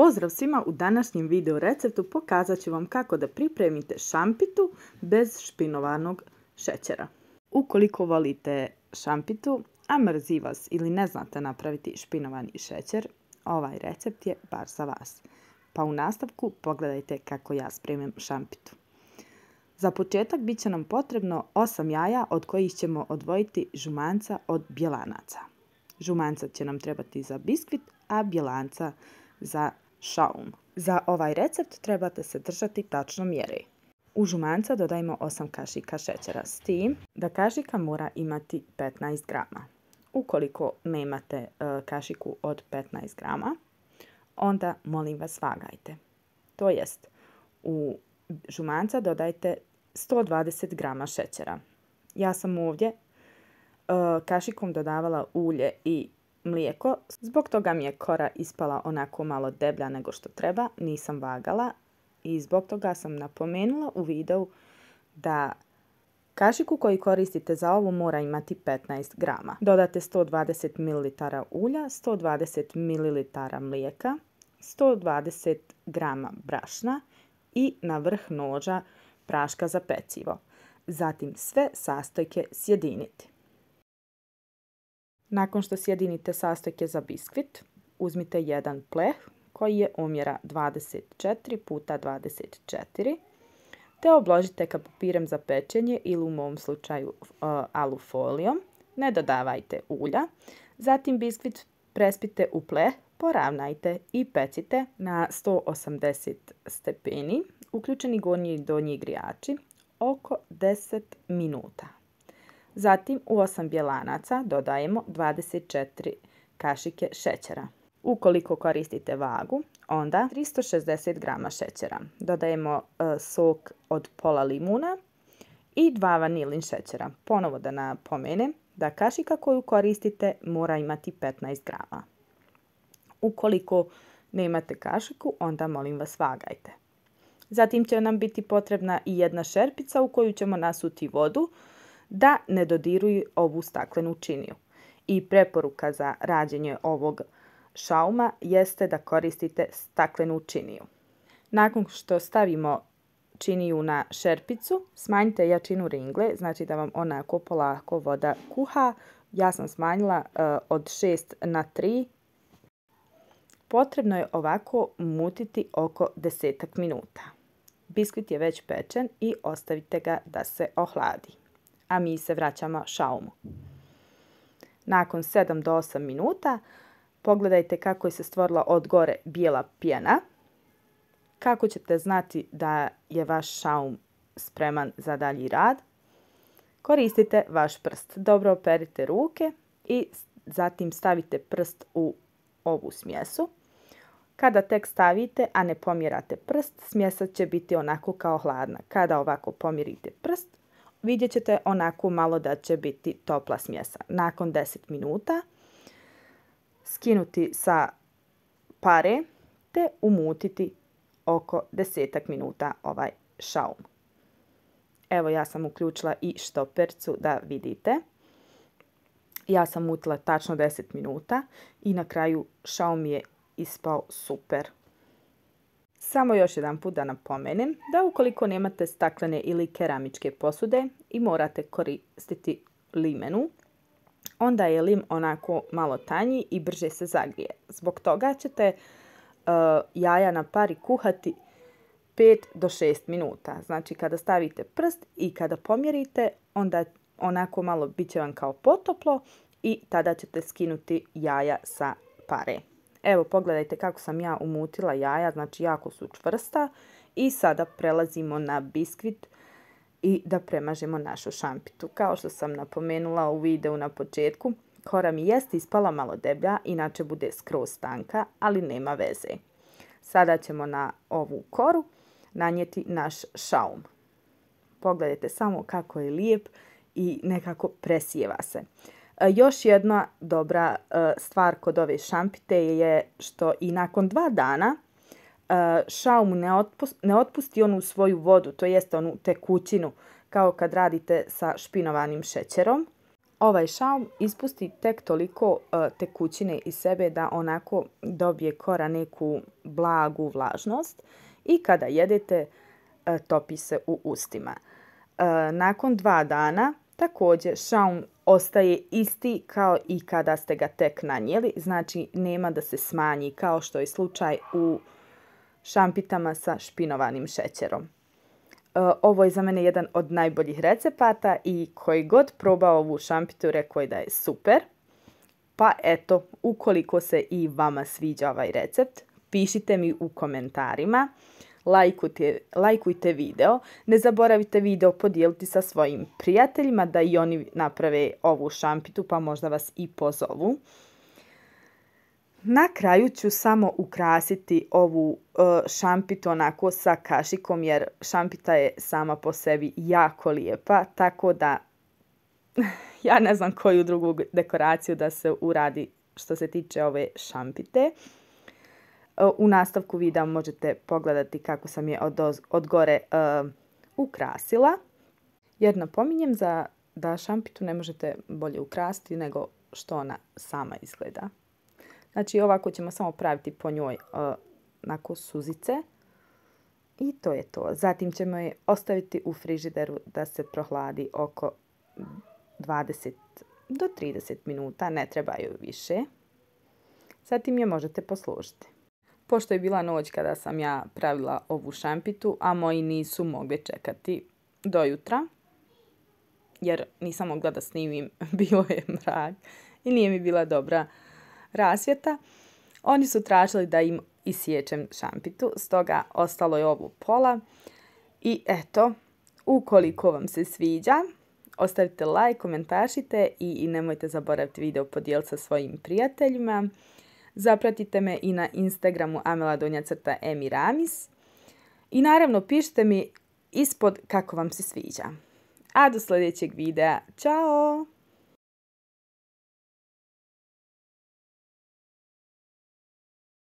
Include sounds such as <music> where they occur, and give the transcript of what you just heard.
Pozdrav svima, u današnjem video receptu pokazat ću vam kako da pripremite šampitu bez špinovanog šećera. Ukoliko volite šampitu, a mrzi vas ili ne znate napraviti špinovani šećer, ovaj recept je bar za vas. Pa u nastavku pogledajte kako ja spremim šampitu. Za početak bit će nam potrebno 8 jaja od kojih ćemo odvojiti žumanca od bjelanaca. Žumanca će nam trebati za biskvit, a bjelanca za šaum. Za ovaj recept trebate se držati tačno mjeri. U žumanca dodajmo 8 kašika šećera, s tim da kašika mora imati 15 grama. Ukoliko nemate e, kašiku od 15 grama, onda molim vas vagajte. To jest, u žumanca dodajte 120 grama šećera. Ja sam ovdje e, kašikom dodavala ulje i mlijeko. Zbog toga mi je kora ispala onako malo deblja nego što treba. Nisam vagala i zbog toga sam napomenula u videu da kašiku koji koristite za ovo mora imati 15 grama. Dodate 120 ml ulja, 120 ml mlijeka, 120 grama brašna i na vrh noža praška za pecivo. Zatim sve sastojke sjediniti. Nakon što sjedinite sastojke za biskvit, uzmite jedan pleh koji je omjera 24 puta 24 te obložite ka papirem za pečenje ili u mom slučaju uh, alufolijom. Ne dodavajte ulja. Zatim biskvit prespite u pleh, poravnajte i pecite na 180 stepeni, uključeni gornji i donji grijači, oko 10 minuta. Zatim u 8 bjelanaca dodajemo 24 kašike šećera. Ukoliko koristite vagu, onda 360 grama šećera. Dodajemo e, sok od pola limuna i dva vanilin šećera. Ponovo da napomenem da kašika koju koristite mora imati 15 grama. Ukoliko ne imate kašiku, onda molim vas vagajte. Zatim će nam biti potrebna i jedna šerpica u koju ćemo nasuti vodu da ne dodiruju ovu staklenu činiju. I preporuka za rađenje ovog šauma jeste da koristite staklenu činiju. Nakon što stavimo činiju na šerpicu, smanjite jačinu ringle, znači da vam onako polako voda kuha. Ja sam smanjila e, od 6 na 3. Potrebno je ovako mutiti oko desetak minuta. Biskvit je već pečen i ostavite ga da se ohladi a mi se vraćamo šaumu. Nakon 7 do 8 minuta pogledajte kako je se stvorila od gore bijela pjena. Kako ćete znati da je vaš šaum spreman za dalji rad? Koristite vaš prst. Dobro operite ruke i zatim stavite prst u ovu smjesu. Kada tek stavite, a ne pomjerate prst, smjesa će biti onako kao hladna. Kada ovako pomirite prst, vidjet ćete onako malo da će biti topla smjesa. Nakon 10 minuta skinuti sa pare te umutiti oko 10 minuta ovaj šaum. Evo ja sam uključila i štopercu da vidite. Ja sam mutila tačno 10 minuta i na kraju šaum je ispao super. Samo još jedan put da napomenem da ukoliko nemate staklene ili keramičke posude i morate koristiti limenu, onda je lim onako malo tanji i brže se zagrije. Zbog toga ćete e, jaja na pari kuhati 5 do 6 minuta. Znači kada stavite prst i kada pomjerite, onda onako malo bit će vam kao potoplo i tada ćete skinuti jaja sa pare. Evo pogledajte kako sam ja umutila jaja, znači jako su čvrsta. I sada prelazimo na biskvit i da premažemo našu šampitu. Kao što sam napomenula u videu na početku, kora mi jeste ispala malo deblja, inače bude skroz tanka, ali nema veze. Sada ćemo na ovu koru nanijeti naš šaum. Pogledajte samo kako je lijep i nekako presijeva se. E, još jedna dobra e, stvar kod ove šampite je što i nakon dva dana e, šaum ne, otpusti onu svoju vodu, to jest onu tekućinu, kao kad radite sa špinovanim šećerom. Ovaj šaum ispusti tek toliko tekućine iz sebe da onako dobije kora neku blagu vlažnost i kada jedete topi se u ustima. Nakon dva dana Također, šaun ostaje isti kao i kada ste ga tek nanijeli, znači nema da se smanji kao što je slučaj u šampitama sa špinovanim šećerom. E, ovo je za mene jedan od najboljih recepata i koji god probao ovu šampitu rekao je da je super. Pa eto, ukoliko se i vama sviđa ovaj recept, pišite mi u komentarima lajkujte, lajkujte video, ne zaboravite video podijeliti sa svojim prijateljima da i oni naprave ovu šampitu pa možda vas i pozovu. Na kraju ću samo ukrasiti ovu e, šampitu onako sa kašikom jer šampita je sama po sebi jako lijepa, tako da <laughs> ja ne znam koju drugu dekoraciju da se uradi što se tiče ove šampite. E, u nastavku videa možete pogledati kako sam je od, gore e, ukrasila. Jer napominjem za, da šampitu ne možete bolje ukrasti nego što ona sama izgleda. Znači ovako ćemo samo praviti po njoj uh, e, suzice. I to je to. Zatim ćemo je ostaviti u frižideru da se prohladi oko 20 do 30 minuta, ne treba više. Zatim je možete poslužiti pošto je bila noć kada sam ja pravila ovu šampitu, a moji nisu mogli čekati do jutra, jer nisam mogla da snimim, <laughs> bilo je mrak i nije mi bila dobra rasvjeta. Oni su tražili da im isječem šampitu, stoga ostalo je ovo pola. I eto, ukoliko vam se sviđa, ostavite like, komentašite i nemojte zaboraviti video podijeliti sa svojim prijateljima. Zapratite me i na Instagramu Amela Donja crta Emiramis. I naravno pišite mi ispod kako vam se sviđa. A do sljedećeg videa. Ćao!